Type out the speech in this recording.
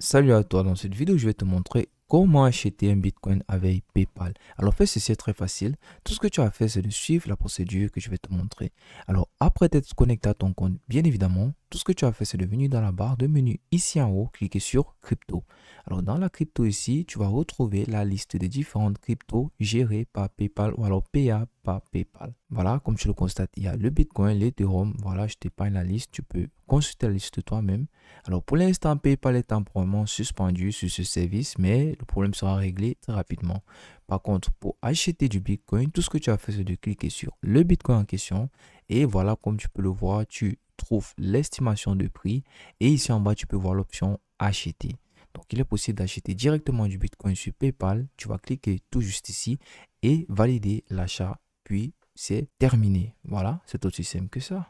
Salut à toi, dans cette vidéo je vais te montrer comment acheter un bitcoin avec PayPal. Alors fait ceci est très facile, tout ce que tu as fait c'est de suivre la procédure que je vais te montrer. Alors après t'être connecté à ton compte, bien évidemment, tout ce que tu as fait, c'est de venir dans la barre de menu ici en haut, cliquer sur crypto. Alors dans la crypto ici, tu vas retrouver la liste des différentes cryptos gérées par PayPal ou alors PA par PayPal. Voilà, comme tu le constates, il y a le Bitcoin, l'Ethereum. Voilà, je pas la liste. Tu peux consulter la liste toi-même. Alors pour l'instant, PayPal est temporairement suspendu sur ce service, mais le problème sera réglé très rapidement. Par contre, pour acheter du Bitcoin, tout ce que tu as fait, c'est de cliquer sur le Bitcoin en question. Et voilà, comme tu peux le voir, tu trouve l'estimation de prix et ici en bas, tu peux voir l'option acheter. Donc, il est possible d'acheter directement du Bitcoin sur PayPal. Tu vas cliquer tout juste ici et valider l'achat, puis c'est terminé. Voilà, c'est aussi simple que ça.